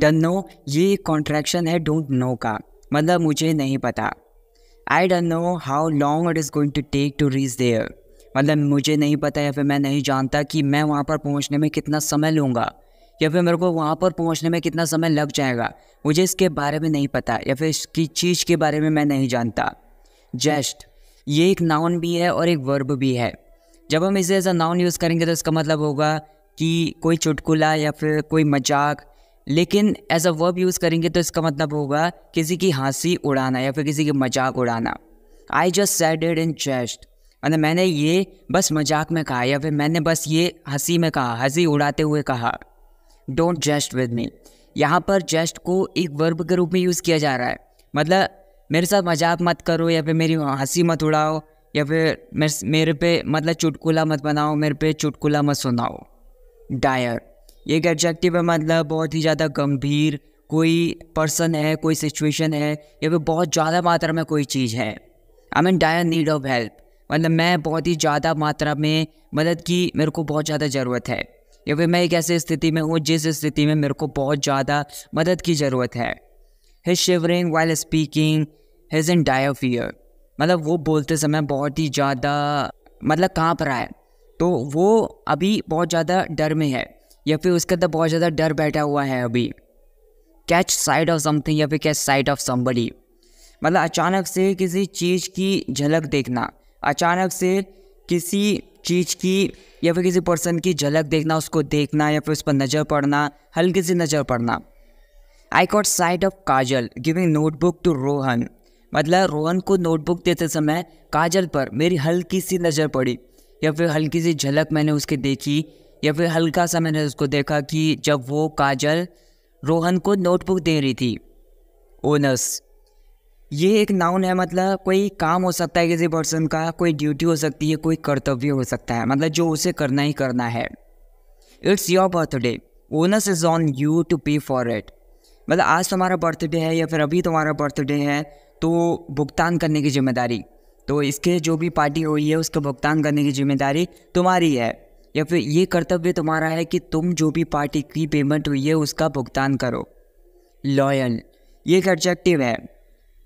done no ये एक contraction है डोंट नो का मतलब मुझे नहीं पता I don't know how long it is going to take to reach there मतलब मुझे नहीं पता या फिर मैं नहीं जानता कि मैं वहाँ पर पहुँचने में कितना समय लूँगा या फिर मेरे को वहाँ पर पहुँचने में कितना समय लग जाएगा मुझे इसके बारे में नहीं पता या फिर इसकी चीज़ के बारे में मैं नहीं जानता जस्ट ये एक नाउन भी है और एक वर्ब भी है जब हम इसे एज अ नाउन यूज़ करेंगे तो इसका मतलब होगा कि कोई चुटकुला या फिर कोई मजाक लेकिन एज अ वर्ब यूज़ करेंगे तो इसका मतलब होगा किसी की हंसी उड़ाना या फिर किसी की मजाक उड़ाना I just said it in jest मतलब मैंने ये बस मजाक में कहा या फिर मैंने बस ये हंसी में कहा हंसी उड़ाते हुए कहा डोंट जेस्ट विद मी यहाँ पर जेस्ट को एक वर्ब के रूप में यूज़ किया जा रहा है मतलब मेरे साथ मजाक मत करो या फिर मेरी हंसी मत उड़ाओ या फिर मेरे पे मतलब चुटकुला मत बनाओ मेरे पे चुटकुला मत सुनाओ डायर एक एडजेक्टिव है मतलब बहुत ही ज़्यादा गंभीर कोई पर्सन है कोई सिचुएशन है या फिर बहुत ज़्यादा मात्रा में कोई चीज़ है I mean dire need of help मतलब मैं बहुत ही ज़्यादा मात्रा में मदद की मेरे को बहुत ज़्यादा ज़रूरत है या फिर मैं एक ऐसी स्थिति में हूँ जिस स्थिति में मेरे को बहुत ज़्यादा मदद की ज़रूरत है he's shivering while speaking he's in dire मतलब वो बोलते समय बहुत ही ज़्यादा मतलब कहाँ पर आए तो वो अभी बहुत ज़्यादा डर में है या फिर उसके अंदर बहुत ज़्यादा डर बैठा हुआ है अभी कैच साइड ऑफ समथिंग या फिर कैच साइड ऑफ समबडी मतलब अचानक से किसी चीज़ की झलक देखना अचानक से किसी चीज़ की या फिर किसी पर्सन की झलक देखना उसको देखना या फिर उस पर नज़र पड़ना हल्की सी नज़र पड़ना I caught sight of Kajal giving notebook to Rohan मतलब रोहन को नोटबुक देते समय काजल पर मेरी हल्की सी नज़र पड़ी या फिर हल्की सी झलक मैंने उसके देखी या फिर हल्का सा मैंने उसको देखा कि जब वो काजल रोहन को नोटबुक दे रही थी ओनर्स ये एक नाउन है मतलब कोई काम हो सकता है किसी पर्सन का कोई ड्यूटी हो सकती है कोई कर्तव्य हो सकता है मतलब जो उसे करना ही करना है it's your birthday onus is on you to pay for it मतलब आज तुम्हारा बर्थडे है या फिर अभी तुम्हारा बर्थडे है तो भुगतान करने की जिम्मेदारी तो इसके जो भी पार्टी हुई है उसका भुगतान करने की जिम्मेदारी तुम्हारी है या फिर ये कर्तव्य तुम्हारा है कि तुम जो भी पार्टी की पेमेंट हुई है उसका भुगतान करो लॉयल ये एक एडजेक्टिव है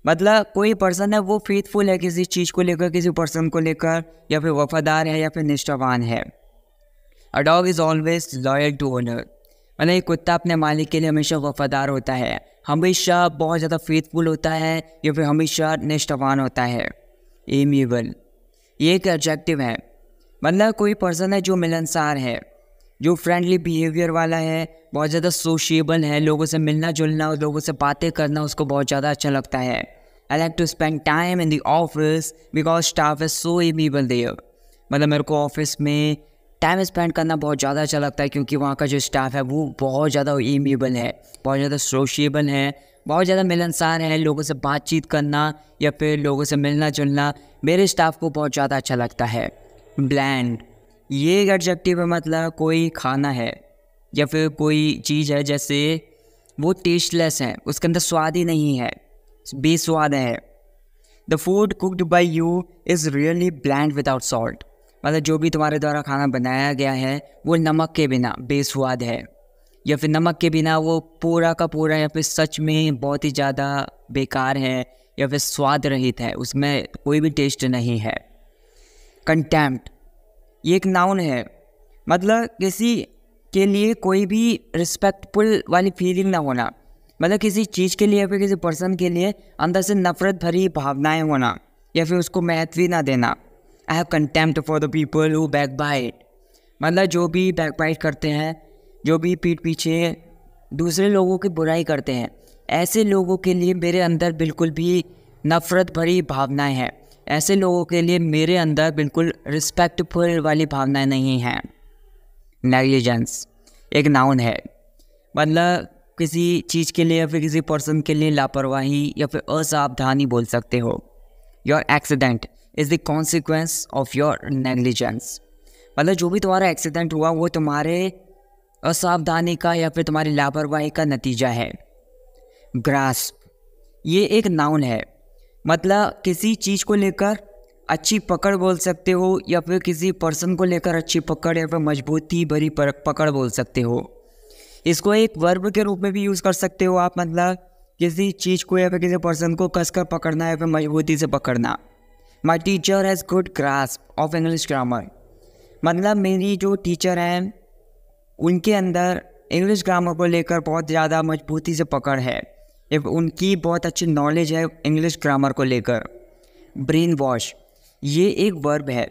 मतलब कोई पर्सन है वो फेथफुल है किसी चीज़ को लेकर किसी पर्सन को लेकर या फिर वफादार है या फिर निष्ठावान है a dog is always loyal to owner मतलब ये कुत्ता अपने मालिक के लिए हमेशा वफादार होता है हमेशा बहुत ज़्यादा फेथफुल होता है या फिर हमेशा निष्ठावान होता है एमिएबल ये एक एडजेक्टिव है मतलब कोई पर्सन है जो मिलनसार है जो फ्रेंडली बिहेवियर वाला है बहुत ज़्यादा सोशिएबल है लोगों से मिलना जुलना और लोगों से बातें करना उसको बहुत ज़्यादा अच्छा लगता है I like to spend time in the office because staff is so amiable there मतलब मेरे को ऑफिस में टाइम स्पेंड करना बहुत ज़्यादा अच्छा लगता है क्योंकि वहाँ का जो स्टाफ है वो बहुत ज़्यादा एमीबल है बहुत ज़्यादा सोशिएबल है बहुत ज़्यादा मिलनसार है लोगों से बातचीत करना या फिर लोगों से मिलना जुलना मेरे स्टाफ को बहुत ज़्यादा अच्छा लगता है ब्लैंड ये एडजेक्टिव मतलब कोई खाना है या फिर कोई चीज़ है जैसे वो टेस्टलेस है उसके अंदर स्वाद ही नहीं है बेस्वाद है the food cooked by you is really bland without salt मतलब जो भी तुम्हारे द्वारा खाना बनाया गया है वो नमक के बिना बेस्वाद है या फिर नमक के बिना वो पूरा का पूरा या फिर सच में बहुत ही ज़्यादा बेकार है या फिर स्वाद रहित है उसमें कोई भी टेस्ट नहीं है कंटेम्प्ट ये एक नाउन है मतलब किसी के लिए कोई भी रिस्पेक्टफुल वाली फीलिंग ना होना मतलब किसी चीज़ के लिए या फिर किसी पर्सन के लिए अंदर से नफरत भरी भावनाएं होना या फिर उसको महत्व ही ना देना I have contempt for the people who backbite मतलब जो भी बैक बाइट करते हैं जो भी पीठ पीछे दूसरे लोगों की बुराई करते हैं ऐसे लोगों के लिए मेरे अंदर बिल्कुल भी नफ़रत भरी भावनाएं हैं ऐसे लोगों के लिए मेरे अंदर बिल्कुल रिस्पेक्टफुल वाली भावनाएं नहीं हैं नेग्लिजेंस एक नाउन है मतलब किसी चीज़ के लिए या फिर किसी पर्सन के लिए लापरवाही या फिर असावधानी बोल सकते हो your accident is the consequence of your negligence मतलब जो भी तुम्हारा एक्सीडेंट हुआ वो तुम्हारे असावधानी का या फिर तुम्हारी लापरवाही का नतीजा है ग्रास ये एक नाउन है मतलब किसी चीज़ को लेकर अच्छी पकड़ बोल सकते हो या फिर किसी पर्सन को लेकर अच्छी पकड़ या फिर मजबूती भरी पकड़ बोल सकते हो इसको एक वर्ब के रूप में भी यूज़ कर सकते हो आप मतलब किसी चीज़ को या फिर किसी पर्सन को कसकर पकड़ना या फिर मजबूती से पकड़ना my teacher has good grasp of English grammar मतलब मेरी जो टीचर हैं उनके अंदर इंग्लिश ग्रामर को लेकर बहुत ज़्यादा मजबूती से पकड़ है उनकी बहुत अच्छी नॉलेज है इंग्लिश ग्रामर को लेकर ब्रेन वॉश ये एक वर्ब है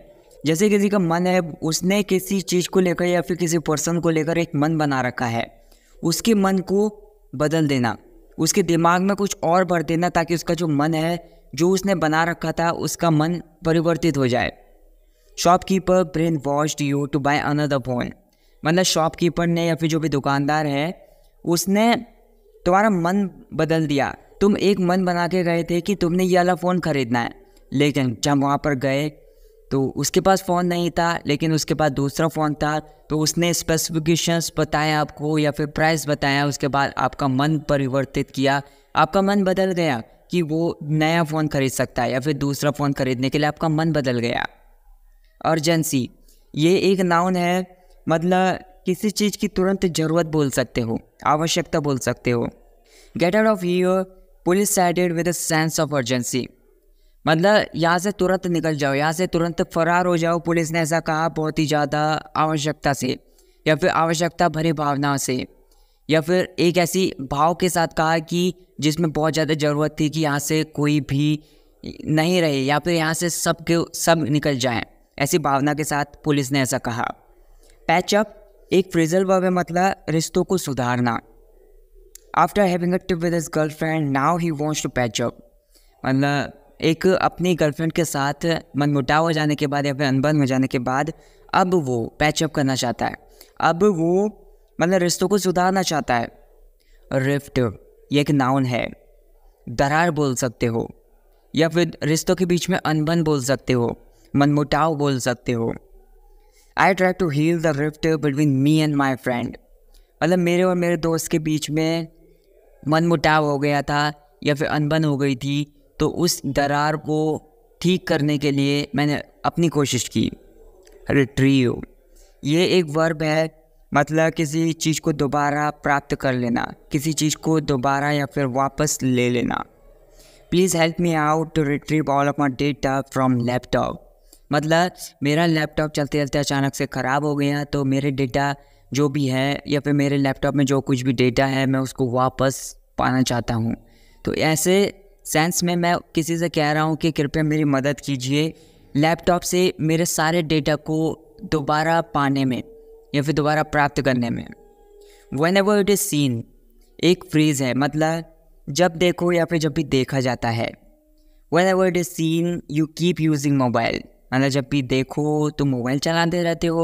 जैसे किसी का मन है उसने किसी चीज़ को लेकर या फिर किसी पर्सन को लेकर एक मन बना रखा है उसके मन को बदल देना उसके दिमाग में कुछ और भर देना ताकि उसका जो मन है जो उसने बना रखा था उसका मन परिवर्तित हो जाए shopkeeper brainwashed you to buy another phone मतलब शॉपकीपर ने या फिर जो भी दुकानदार है उसने तुम्हारा मन बदल दिया तुम एक मन बना के गए थे कि तुमने ये वाला फ़ोन ख़रीदना है लेकिन जब वहाँ पर गए तो उसके पास फ़ोन नहीं था लेकिन उसके पास दूसरा फ़ोन था तो उसने स्पेसिफिकेशंस बताया आपको या फिर प्राइस बताया उसके बाद आपका मन परिवर्तित किया आपका मन बदल गया कि वो नया फ़ोन ख़रीद सकता है या फिर दूसरा फ़ोन ख़रीदने के लिए आपका मन बदल गया अर्जेंसी ये एक नाउन है मतलब किसी चीज़ की तुरंत ज़रूरत बोल सकते हो आवश्यकता बोल सकते हो get out of your police sided with sense of urgency मतलब यहाँ से तुरंत निकल जाओ यहाँ से तुरंत फरार हो जाओ पुलिस ने ऐसा कहा बहुत ही ज़्यादा आवश्यकता से या फिर आवश्यकता भरी भावना से या फिर एक ऐसी भाव के साथ कहा कि जिसमें बहुत ज़्यादा ज़रूरत थी कि यहाँ से कोई भी नहीं रहे या फिर यहाँ से सब के सब निकल जाएं ऐसी भावना के साथ पुलिस ने ऐसा कहा पैचअप एक वर्ब है मतलब रिश्तों को सुधारना after having a trip with his girlfriend now he wants to patch up मतलब एक अपनी गर्लफ्रेंड के साथ मनमुटाव हो जाने के बाद या फिर अनबन हो जाने के बाद अब वो पैचअप करना चाहता है अब वो मतलब रिश्तों को सुधारना चाहता है रिफ्ट ये एक नाउन है दरार बोल सकते हो या फिर रिश्तों के बीच में अनबन बोल सकते हो मनमुटाव बोल सकते हो I try to heal the rift between me and my friend मतलब मेरे और मेरे दोस्त के बीच में मन मुटाव हो गया था या फिर अनबन हो गई थी तो उस दरार को ठीक करने के लिए मैंने अपनी कोशिश की रिट्रीव ये एक वर्ब है मतलब किसी चीज़ को दोबारा प्राप्त कर लेना किसी चीज़ को दोबारा या फिर वापस ले लेना please help me out to retrieve all of my data from laptop मतलब मेरा लैपटॉप चलते चलते अचानक से ख़राब हो गया तो मेरे डेटा जो भी है या फिर मेरे लैपटॉप में जो कुछ भी डेटा है मैं उसको वापस पाना चाहता हूँ तो ऐसे सेंस में मैं किसी से कह रहा हूँ कि कृपया मेरी मदद कीजिए लैपटॉप से मेरे सारे डेटा को दोबारा पाने में या फिर दोबारा प्राप्त करने में whenever it is seen एक फ्रेज़ है मतलब जब देखो या फिर जब भी देखा जाता है whenever it is seen you keep using mobile मतलब जब भी देखो तो मोबाइल चलाते रहते हो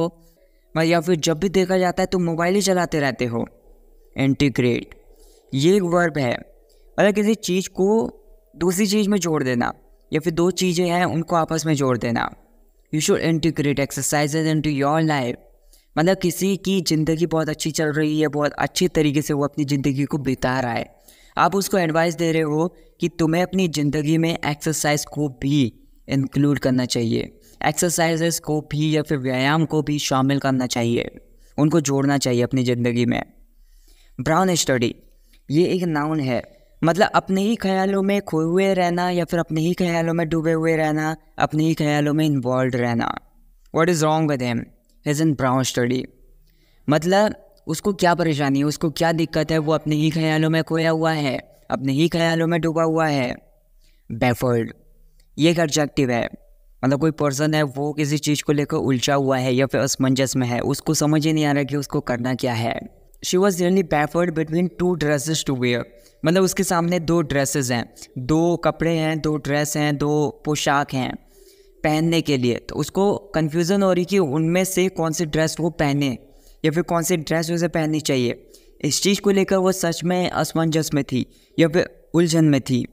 मतलब या फिर जब भी देखा जाता है तो मोबाइल ही चलाते रहते हो इंटीग्रेट ये एक वर्ब है मतलब किसी चीज़ को दूसरी चीज़ में जोड़ देना या फिर दो चीज़ें हैं उनको आपस में जोड़ देना you should integrate exercises into your life मतलब किसी की ज़िंदगी बहुत अच्छी चल रही है बहुत अच्छे तरीके से वो अपनी ज़िंदगी को बिता रहा है आप उसको एडवाइस दे रहे हो कि तुम्हें अपनी ज़िंदगी में एक्सरसाइज को भी इंक्लूड करना चाहिए एक्सरसाइजेस को भी या फिर व्यायाम को भी शामिल करना चाहिए उनको जोड़ना चाहिए अपनी ज़िंदगी में ब्राउन स्टडी ये एक नाउन है मतलब अपने ही ख्यालों में खोए हुए रहना या फिर अपने ही ख्यालों में डूबे हुए रहना अपने ही ख्यालों में इन्वॉल्व रहना what is wrong with him is in brown study मतलब उसको क्या परेशानी है उसको क्या दिक्कत है वो अपने ही ख्यालों में खोया हुआ है अपने ही ख्यालों में डूबा हुआ है बेफर्ड ये एक ऑब्जेक्टिव है मतलब कोई पर्सन है वो किसी चीज़ को लेकर उलझा हुआ है या फिर असमंजस में है उसको समझ ही नहीं आ रहा कि उसको करना क्या है she was really baffled between two dresses to wear मतलब उसके सामने दो ड्रेसेस हैं दो कपड़े हैं दो ड्रेस हैं दो पोशाक हैं पहनने के लिए तो उसको कन्फ्यूज़न हो रही कि उनमें से कौन सी ड्रेस वो पहने या फिर कौन सी ड्रेस उसे पहननी चाहिए इस चीज़ को लेकर वो सच में असमंजस में थी या फिर उलझन में थी